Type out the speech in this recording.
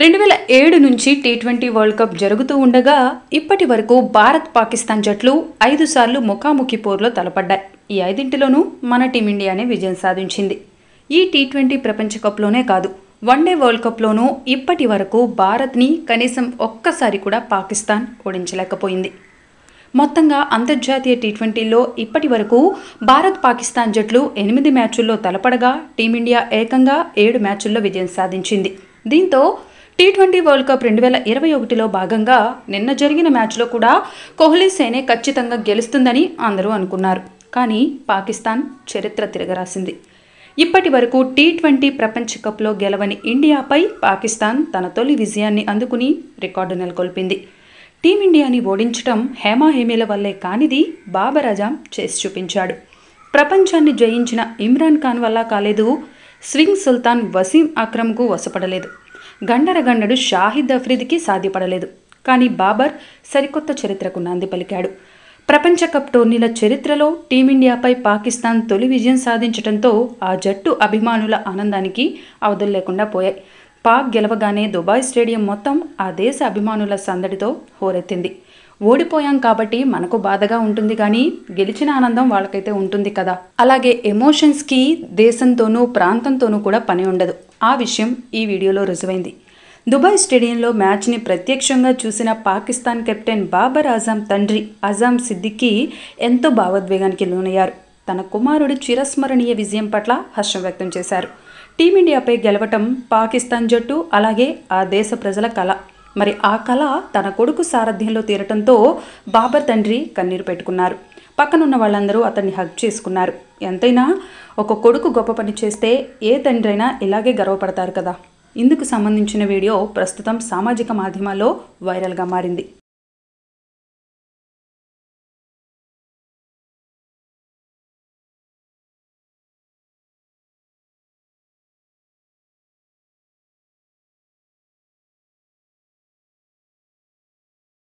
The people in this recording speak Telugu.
రెండు వేల ఏడు నుంచి టీ ట్వంటీ వరల్డ్ కప్ జరుగుతూ ఉండగా ఇప్పటి వరకు భారత్ పాకిస్తాన్ జట్లు ఐదు సార్లు ముఖాముఖి పోరులో తలపడ్డాయి ఈ ఐదింటిలోనూ మన టీమిండియానే విజయం సాధించింది ఈ టీ ట్వంటీ ప్రపంచ కప్లోనే కాదు వన్డే వరల్డ్ కప్లోనూ ఇప్పటి వరకు భారత్ని కనీసం ఒక్కసారి కూడా పాకిస్తాన్ ఓడించలేకపోయింది మొత్తంగా అంతర్జాతీయ టీ ట్వంటీలో ఇప్పటి వరకు భారత్ పాకిస్తాన్ జట్లు ఎనిమిది మ్యాచుల్లో తలపడగా టీమిండియా ఏకంగా ఏడు మ్యాచుల్లో విజయం సాధించింది దీంతో టీ ట్వంటీ వరల్డ్ కప్ రెండు వేల ఇరవై ఒకటిలో భాగంగా నిన్న జరిగిన మ్యాచ్లో కూడా కోహ్లీ సేనే ఖచ్చితంగా గెలుస్తుందని అందరూ అనుకున్నారు కానీ పాకిస్తాన్ చరిత్ర తిరగరాసింది ఇప్పటి వరకు టీ ట్వంటీ ప్రపంచ కప్లో గెలవని ఇండియాపై పాకిస్తాన్ తన తొలి విజయాన్ని అందుకుని రికార్డు నెలకొల్పింది టీమిండియాని ఓడించడం హేమాహేమీల వల్లే కానిది బాబర్ అజాం చేసి చూపించాడు ప్రపంచాన్ని జయించిన ఇమ్రాన్ ఖాన్ వల్ల కాలేదు స్వింగ్ సుల్తాన్ వసీం అక్రమ్కు వసపడలేదు గండరగండడు షాహిద్ అఫ్రీద్కి సాధ్యపడలేదు కానీ బాబర్ సరికొత్త చరిత్రకు నాంది పలికాడు ప్రపంచ కప్ టోర్నీల చరిత్రలో టీమిండియాపై పాకిస్తాన్ తొలి విజయం సాధించడంతో ఆ జట్టు అభిమానుల ఆనందానికి అవధులు లేకుండా పోయాయి పాక్ గెలవగానే దుబాయ్ స్టేడియం మొత్తం ఆ దేశ అభిమానుల సందడితో హోరెత్తింది ఓడిపోయాం కాబట్టి మనకు బాధగా ఉంటుంది కానీ గెలిచిన ఆనందం వాళ్ళకైతే ఉంటుంది కదా అలాగే ఎమోషన్స్కి దేశంతోనూ ప్రాంతంతోనూ కూడా పని ఉండదు ఆ విషయం ఈ వీడియోలో రుజువైంది దుబాయ్ స్టేడియంలో మ్యాచ్ని ప్రత్యక్షంగా చూసిన పాకిస్తాన్ కెప్టెన్ బాబర్ ఆజాం తండ్రి అజాం సిద్దికి ఎంతో భావోద్వేగానికి లోనయ్యారు తన కుమారుడి చిరస్మరణీయ విజయం పట్ల హర్షం వ్యక్తం చేశారు టీమిండియాపై గెలవటం పాకిస్తాన్ జట్టు అలాగే ఆ దేశ ప్రజల కళ మరి ఆ కళ తన కొడుకు సారథ్యంలో తీరటంతో బాబర్ తండ్రి కన్నీరు పెట్టుకున్నారు పక్కనున్న వాళ్ళందరూ అతన్ని హగ్ చేసుకున్నారు ఎంతైనా ఒక కొడుకు గొప్ప పని చేస్తే ఏ తండ్రి అయినా ఇలాగే గర్వపడతారు కదా ఇందుకు సంబంధించిన వీడియో ప్రస్తుతం సామాజిక మాధ్యమాల్లో వైరల్గా మారింది